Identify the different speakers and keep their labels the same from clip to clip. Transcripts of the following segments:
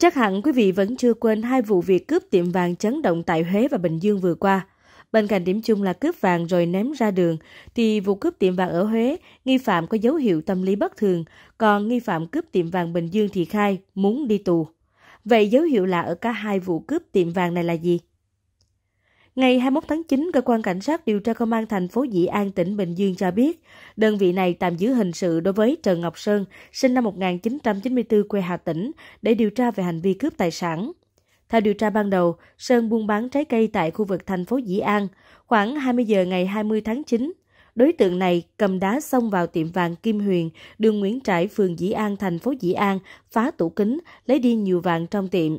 Speaker 1: Chắc hẳn quý vị vẫn chưa quên hai vụ việc cướp tiệm vàng chấn động tại Huế và Bình Dương vừa qua. Bên cạnh điểm chung là cướp vàng rồi ném ra đường, thì vụ cướp tiệm vàng ở Huế, nghi phạm có dấu hiệu tâm lý bất thường, còn nghi phạm cướp tiệm vàng Bình Dương thì khai muốn đi tù. Vậy dấu hiệu lạ ở cả hai vụ cướp tiệm vàng này là gì? Ngày 21 tháng 9, cơ quan cảnh sát điều tra công an thành phố Dĩ An, tỉnh Bình Dương cho biết, đơn vị này tạm giữ hình sự đối với Trần Ngọc Sơn, sinh năm 1994 quê Hà Tĩnh, để điều tra về hành vi cướp tài sản. Theo điều tra ban đầu, Sơn buôn bán trái cây tại khu vực thành phố Dĩ An. Khoảng 20 giờ ngày 20 tháng 9, đối tượng này cầm đá xông vào tiệm vàng Kim Huyền, đường Nguyễn Trãi, phường Dĩ An, thành phố Dĩ An, phá tủ kính, lấy đi nhiều vàng trong tiệm.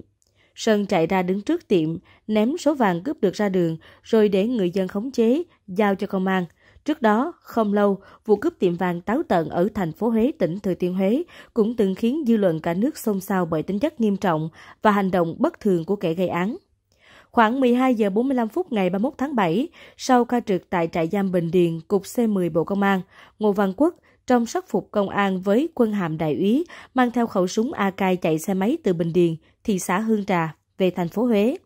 Speaker 1: Sơn chạy ra đứng trước tiệm, ném số vàng cướp được ra đường, rồi để người dân khống chế, giao cho công an. Trước đó, không lâu, vụ cướp tiệm vàng táo tận ở thành phố Huế, tỉnh Thừa Thiên Huế cũng từng khiến dư luận cả nước xôn xao bởi tính chất nghiêm trọng và hành động bất thường của kẻ gây án. Khoảng 12 giờ 45 phút ngày 31 tháng 7, sau ca trực tại trại giam Bình Điền, Cục C10 Bộ Công an, Ngô Văn Quốc, trong sắc phục công an với quân hàm đại úy, mang theo khẩu súng AK chạy xe máy từ Bình Điền, thị xã Hương Trà, về thành phố Huế.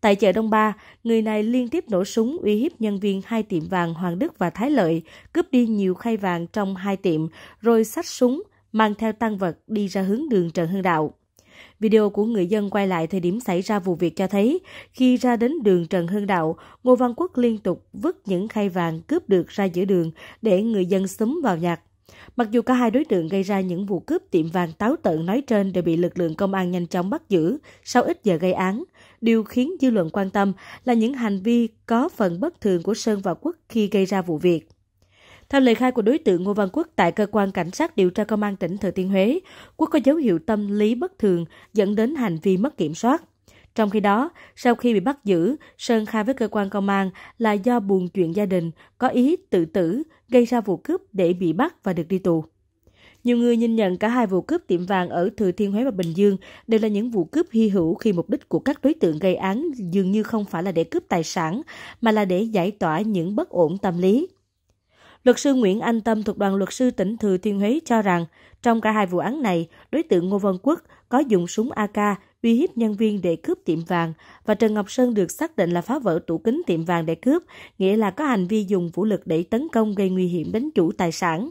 Speaker 1: Tại chợ Đông Ba, người này liên tiếp nổ súng uy hiếp nhân viên hai tiệm vàng Hoàng Đức và Thái Lợi, cướp đi nhiều khay vàng trong hai tiệm, rồi xách súng, mang theo tăng vật đi ra hướng đường Trần Hưng Đạo. Video của người dân quay lại thời điểm xảy ra vụ việc cho thấy, khi ra đến đường Trần Hưng Đạo, Ngô Văn Quốc liên tục vứt những khay vàng cướp được ra giữa đường để người dân xúm vào nhặt. Mặc dù cả hai đối tượng gây ra những vụ cướp tiệm vàng táo tợn nói trên đều bị lực lượng công an nhanh chóng bắt giữ sau ít giờ gây án, điều khiến dư luận quan tâm là những hành vi có phần bất thường của Sơn và Quốc khi gây ra vụ việc. Theo lời khai của đối tượng Ngô Văn Quốc tại cơ quan cảnh sát điều tra công an tỉnh Thừa Thiên Huế, Quốc có dấu hiệu tâm lý bất thường dẫn đến hành vi mất kiểm soát. Trong khi đó, sau khi bị bắt giữ, Sơn khai với cơ quan công an là do buồn chuyện gia đình, có ý tự tử, gây ra vụ cướp để bị bắt và được đi tù. Nhiều người nhìn nhận cả hai vụ cướp tiệm vàng ở Thừa Thiên Huế và Bình Dương đều là những vụ cướp hy hữu khi mục đích của các đối tượng gây án dường như không phải là để cướp tài sản, mà là để giải tỏa những bất ổn tâm lý. Luật sư Nguyễn Anh Tâm thuộc đoàn luật sư tỉnh Thừa Thiên Huế cho rằng, trong cả hai vụ án này, đối tượng Ngô Văn Quốc có dùng súng AK uy hiếp nhân viên để cướp tiệm vàng và Trần Ngọc Sơn được xác định là phá vỡ tủ kính tiệm vàng để cướp, nghĩa là có hành vi dùng vũ lực để tấn công gây nguy hiểm đến chủ tài sản.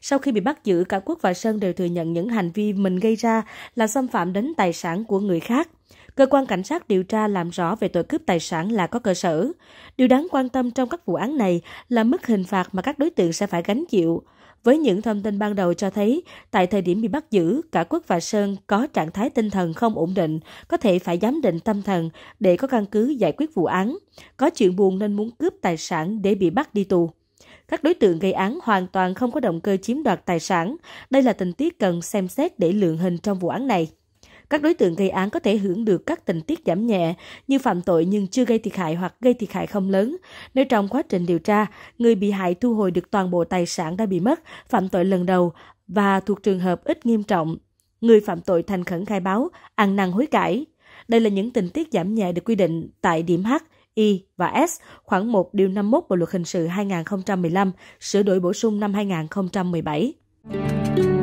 Speaker 1: Sau khi bị bắt giữ, cả Quốc và Sơn đều thừa nhận những hành vi mình gây ra là xâm phạm đến tài sản của người khác. Cơ quan cảnh sát điều tra làm rõ về tội cướp tài sản là có cơ sở. Điều đáng quan tâm trong các vụ án này là mức hình phạt mà các đối tượng sẽ phải gánh chịu. Với những thông tin ban đầu cho thấy, tại thời điểm bị bắt giữ, cả Quốc và Sơn có trạng thái tinh thần không ổn định, có thể phải giám định tâm thần để có căn cứ giải quyết vụ án. Có chuyện buồn nên muốn cướp tài sản để bị bắt đi tù. Các đối tượng gây án hoàn toàn không có động cơ chiếm đoạt tài sản. Đây là tình tiết cần xem xét để lượng hình trong vụ án này các đối tượng gây án có thể hưởng được các tình tiết giảm nhẹ như phạm tội nhưng chưa gây thiệt hại hoặc gây thiệt hại không lớn. Nếu trong quá trình điều tra, người bị hại thu hồi được toàn bộ tài sản đã bị mất, phạm tội lần đầu và thuộc trường hợp ít nghiêm trọng, người phạm tội thành khẩn khai báo, ăn năn hối cải. Đây là những tình tiết giảm nhẹ được quy định tại điểm H, Y và S khoảng 1 điều 51 Bộ luật hình sự 2015 sửa đổi bổ sung năm 2017.